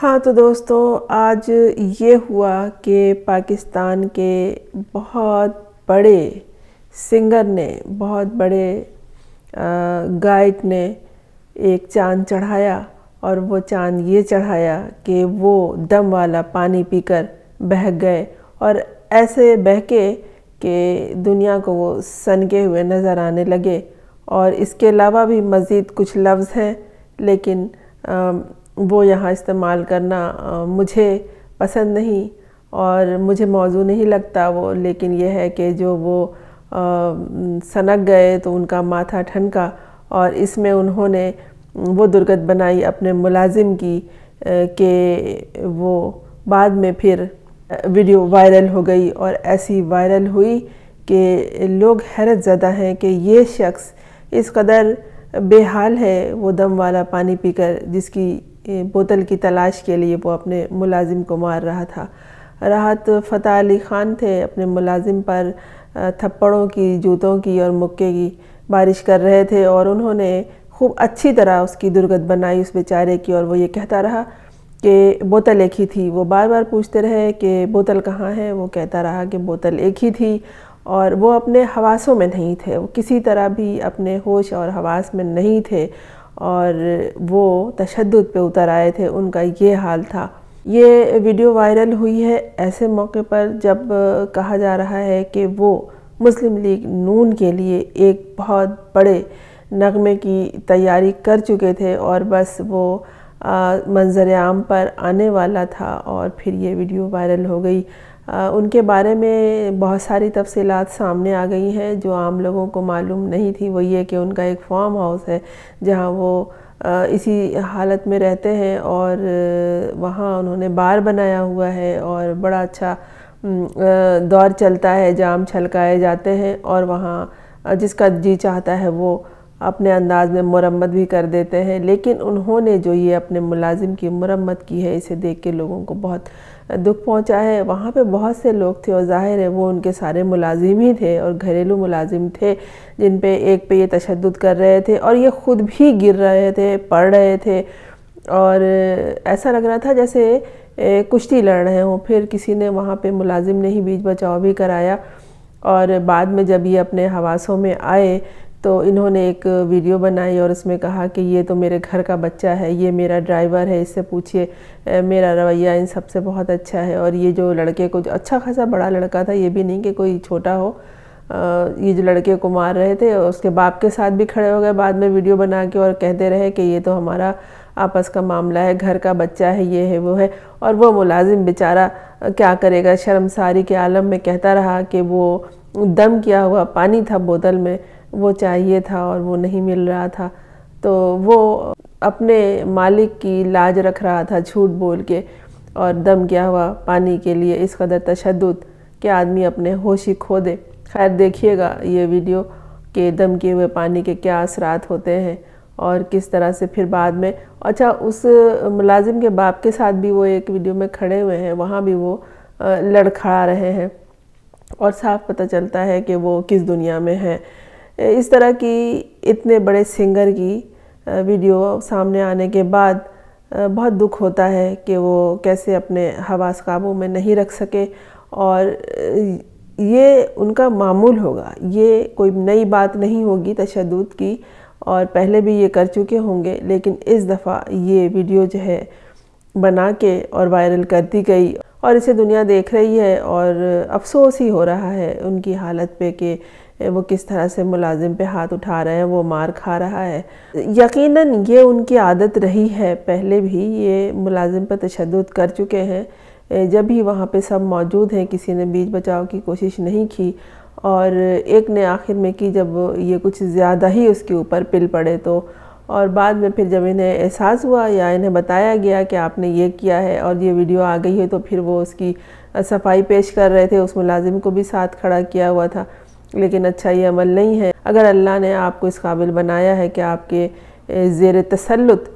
हाँ तो दोस्तों आज ये हुआ कि पाकिस्तान के बहुत बड़े सिंगर ने बहुत बड़े गायक ने एक चांद चढ़ाया और वो चांद ये चढ़ाया कि वो दम वाला पानी पीकर बह गए और ऐसे बहके कि दुनिया को वो सनके हुए नज़र आने लगे और इसके अलावा भी मज़ीद कुछ लफ्ज़ हैं लेकिन आ, वो यहाँ इस्तेमाल करना मुझे पसंद नहीं और मुझे मौजू नहीं लगता वो लेकिन यह है कि जो वो सनक गए तो उनका माथा ठनका और इसमें उन्होंने वो दुर्गत बनाई अपने मुलाजिम की कि वो बाद में फिर वीडियो वायरल हो गई और ऐसी वायरल हुई कि लोग हैरत ज़्यादा हैं कि ये शख्स इस कदर बेहाल है वो दम वाला पानी पीकर जिसकी बोतल की तलाश के लिए वो अपने मुलाजिम को मार रहा था राहत फ़तेह अली ख़ान थे अपने मुलाजिम पर थप्पड़ों की जूतों की और मुक्के की बारिश कर रहे थे और उन्होंने खूब अच्छी तरह उसकी दुर्गत बनाई उस बेचारे की और वो ये कहता रहा कि बोतल एक ही थी वो बार बार पूछते रहे कि बोतल कहाँ है वो कहता रहा कि बोतल एक ही थी और वो अपने हवासों में नहीं थे वो किसी तरह भी अपने होश और हवास में नहीं थे और वो तशद पे उतर आए थे उनका ये हाल था ये वीडियो वायरल हुई है ऐसे मौके पर जब कहा जा रहा है कि वो मुस्लिम लीग नून के लिए एक बहुत बड़े नगमे की तैयारी कर चुके थे और बस वो मंजर आम पर आने वाला था और फिर ये वीडियो वायरल हो गई उनके बारे में बहुत सारी तफसीलात सामने आ गई हैं जो आम लोगों को मालूम नहीं थी वो ये कि उनका एक फार्म हाउस है जहाँ वो इसी हालत में रहते हैं और वहाँ उन्होंने बार बनाया हुआ है और बड़ा अच्छा दौर चलता है जाम छलकाए जाते हैं और वहाँ जिसका जी चाहता है वो अपने अंदाज में मरम्मत भी कर देते हैं लेकिन उन्होंने जो ये अपने मुलाजिम की मरम्मत की है इसे देख के लोगों को बहुत दुख पहुंचा है वहाँ पे बहुत से लोग थे और जाहिर है वो उनके सारे मुलाजिम ही थे और घरेलू मुलाजिम थे जिन पे एक पे ये तशद कर रहे थे और ये ख़ुद भी गिर रहे थे पढ़ रहे थे और ऐसा लग रहा था जैसे कुश्ती लड़ रहे हों फिर किसी ने वहाँ पर मुलाजिम ने ही बीच बचाव भी कराया और बाद में जब ये अपने हवासों में आए तो इन्होंने एक वीडियो बनाई और उसमें कहा कि ये तो मेरे घर का बच्चा है ये मेरा ड्राइवर है इससे पूछिए मेरा रवैया इन सबसे बहुत अच्छा है और ये जो लड़के को जो अच्छा खासा बड़ा लड़का था ये भी नहीं कि कोई छोटा हो आ, ये जो लड़के को मार रहे थे उसके बाप के साथ भी खड़े हो गए बाद में वीडियो बना के और कहते रहे कि ये तो हमारा आपस का मामला है घर का बच्चा है ये है वो है और वो मुलाजिम बेचारा क्या करेगा शर्मसारी के आलम में कहता रहा कि वो दम किया हुआ पानी था बोतल में वो चाहिए था और वो नहीं मिल रहा था तो वो अपने मालिक की लाज रख रहा था झूठ बोल के और दम किया हुआ पानी के लिए इस कदर तशद कि आदमी अपने होश ही खो दे खैर देखिएगा ये वीडियो कि दम किए हुए पानी के क्या असरात होते हैं और किस तरह से फिर बाद में अच्छा उस मुलाजिम के बाप के साथ भी वो एक वीडियो में खड़े हुए हैं वहाँ भी वो लड़खड़ा रहे हैं और साफ पता चलता है कि वो किस दुनिया में है इस तरह की इतने बड़े सिंगर की वीडियो सामने आने के बाद बहुत दुख होता है कि वो कैसे अपने हवास काबू में नहीं रख सके और ये उनका मामूल होगा ये कोई नई बात नहीं होगी तशद की और पहले भी ये कर चुके होंगे लेकिन इस दफ़ा ये वीडियो जो है बना के और वायरल करती गई और इसे दुनिया देख रही है और अफसोस ही हो रहा है उनकी हालत पे कि वो किस तरह से मुलाजिम पे हाथ उठा रहे हैं वो मार खा रहा है यकीनन ये उनकी आदत रही है पहले भी ये मुलाजिम पर तशद कर चुके हैं जब भी वहाँ पे सब मौजूद हैं किसी ने बीच बचाव की कोशिश नहीं की और एक ने आखिर में की जब ये कुछ ज़्यादा ही उसके ऊपर पिल पड़े तो और बाद में फिर जब इन्हें एहसास हुआ या इन्हें बताया गया कि आपने ये किया है और ये वीडियो आ गई है तो फिर वो उसकी सफाई पेश कर रहे थे उस मुलाजिम को भी साथ खड़ा किया हुआ था लेकिन अच्छा ये अमल नहीं है अगर अल्लाह ने आपको इस काबिल बनाया है कि आपके ज़ेर तसलुत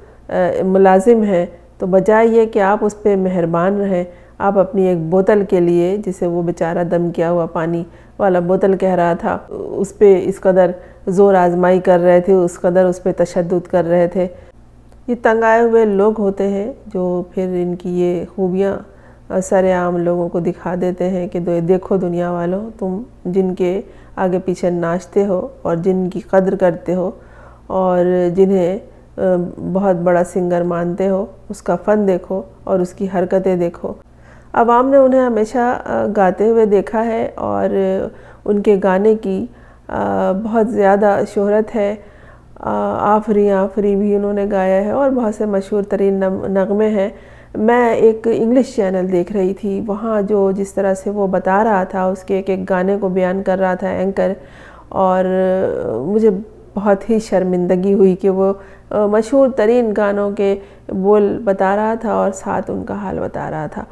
मुलाजिम हैं तो बजाय ये कि आप उस पर मेहरबान रहें आप अपनी एक बोतल के लिए जिसे वो बेचारा दम किया हुआ पानी वाला बोतल कह रहा था उस पर इस कदर ज़ोर आजमाई कर रहे थे उस कदर उस पर तशद कर रहे थे ये तंग आए हुए लोग होते हैं जो फिर इनकी ये खूबियाँ सरेआम लोगों को दिखा देते हैं कि दो देखो दुनिया वालों तुम जिनके आगे पीछे नाचते हो और जिनकी कदर करते हो और जिन्हें बहुत बड़ा सिंगर मानते हो उसका फ़न देखो और उसकी हरकतें देखो आवाम ने उन्हें हमेशा गाते हुए देखा है और उनके गाने की बहुत ज़्यादा शोहरत है आफरी आफरी भी उन्होंने गाया है और बहुत से मशहूर तरीन नगमे हैं मैं एक इंग्लिश चैनल देख रही थी वहाँ जो जिस तरह से वो बता रहा था उसके एक एक गाने को बयान कर रहा था एंकर और मुझे बहुत ही शर्मिंदगी हुई कि वो मशहूर तरीन गानों के बोल बता रहा था और साथ उनका हाल बता रहा था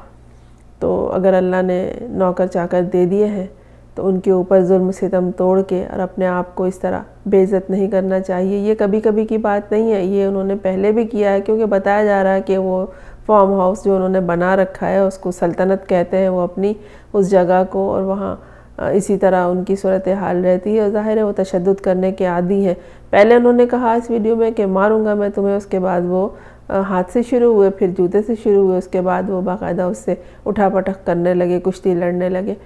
तो अगर अल्लाह ने नौकर चाकर दे दिए हैं तो उनके ऊपर जुल्म सितम तोड़ के और अपने आप को इस तरह बेइज्जत नहीं करना चाहिए ये कभी कभी की बात नहीं है ये उन्होंने पहले भी किया है क्योंकि बताया जा रहा है कि वो फार्म हाउस जो उन्होंने बना रखा है उसको सल्तनत कहते हैं वो अपनी उस जगह को और वहाँ इसी तरह उनकी सूरत हाल रहती है और ज़ाहिर है वो तशद करने के आदि हैं पहले उन्होंने कहा इस वीडियो में कि मारूंगा मैं तुम्हें उसके बाद वो हाथ से शुरू हुए फिर जूते से शुरू हुए उसके बाद वो बाकायदा उससे उठा पटक करने लगे कुश्ती लड़ने लगे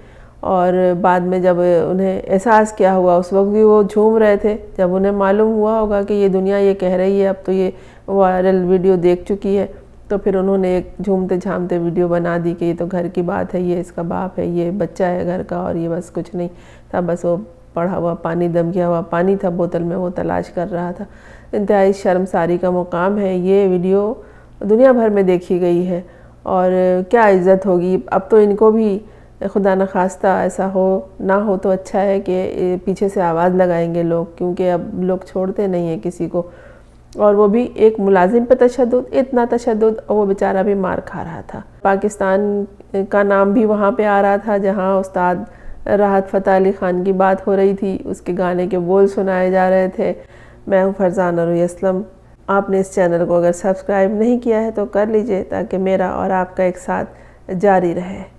और बाद में जब उन्हें एहसास किया हुआ उस वक्त भी वो झूम रहे थे जब उन्हें मालूम हुआ होगा कि ये दुनिया ये कह रही है अब तो ये वायरल वीडियो देख चुकी है तो फिर उन्होंने एक झूमते झामते वीडियो बना दी कि ये तो घर की बात है ये इसका बाप है ये बच्चा है घर का और ये बस कुछ नहीं था बस वो पड़ा हुआ पानी दम गया हुआ पानी था बोतल में वो तलाश कर रहा था इंतहाई शर्मसारी का मुकाम है ये वीडियो दुनिया भर में देखी गई है और क्या इज़्ज़त होगी अब तो इनको भी खुदा न खास्ता ऐसा हो ना हो तो अच्छा है कि पीछे से आवाज़ लगाएंगे लोग क्योंकि अब लोग छोड़ते नहीं हैं किसी को और वो भी एक मुलाजिम पर तशद इतना तशद और वो बेचारा भी मार खा रहा था पाकिस्तान का नाम भी वहाँ पर आ रहा था जहाँ उस्ताद राहत फ़तेह अली ख़ान की बात हो रही थी उसके गाने के बोल सुनाए जा रहे थे मैं हूँ फरजान असलम आपने इस चैनल को अगर सब्सक्राइब नहीं किया है तो कर लीजिए ताकि मेरा और आपका एक साथ जारी रहे